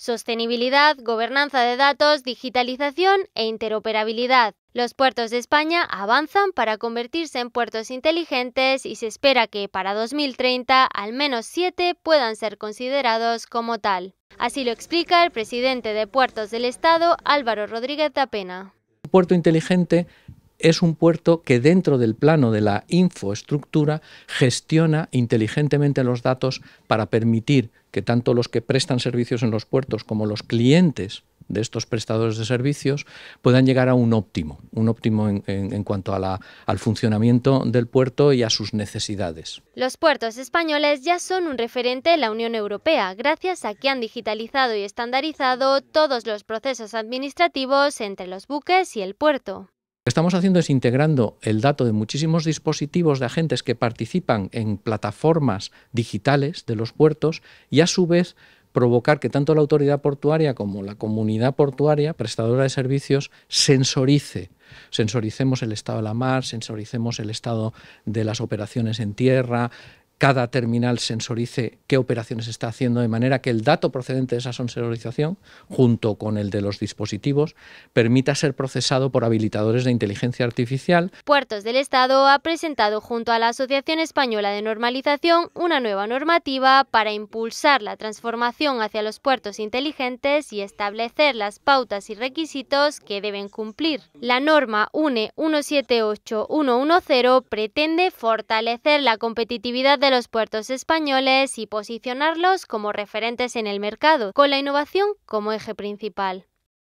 sostenibilidad, gobernanza de datos, digitalización e interoperabilidad. Los puertos de España avanzan para convertirse en puertos inteligentes y se espera que para 2030 al menos siete puedan ser considerados como tal. Así lo explica el presidente de Puertos del Estado, Álvaro Rodríguez Tapena. puerto inteligente es un puerto que dentro del plano de la infoestructura gestiona inteligentemente los datos para permitir que tanto los que prestan servicios en los puertos como los clientes de estos prestadores de servicios puedan llegar a un óptimo, un óptimo en, cuanto al funcionamiento del puerto y a sus necesidades. Los puertos españoles ya son un referente en la Unión Europea, gracias a que han digitalizado y estandarizado todos los procesos administrativos entre los buques y el puerto. Lo que estamos haciendo es integrando el dato de muchísimos dispositivos de agentes que participan en plataformas digitales de los puertos y a su vez provocar que tanto la autoridad portuaria como la comunidad portuaria, prestadora de servicios, sensorice. Sensoricemos el estado de la mar, sensoricemos el estado de las operaciones en tierra, cada terminal sensorice qué operaciones está haciendo, de manera que el dato procedente de esa sensorización, junto con el de los dispositivos, permita ser procesado por habilitadores de inteligencia artificial. Puertos del Estado ha presentado junto a la Asociación Española de Normalización una nueva normativa para impulsar la transformación hacia los puertos inteligentes y establecer las pautas y requisitos que deben cumplir. La norma UNE 178110 pretende fortalecer la competitividad de los puertos españoles y posicionarlos como referentes en el mercado, con la innovación como eje principal.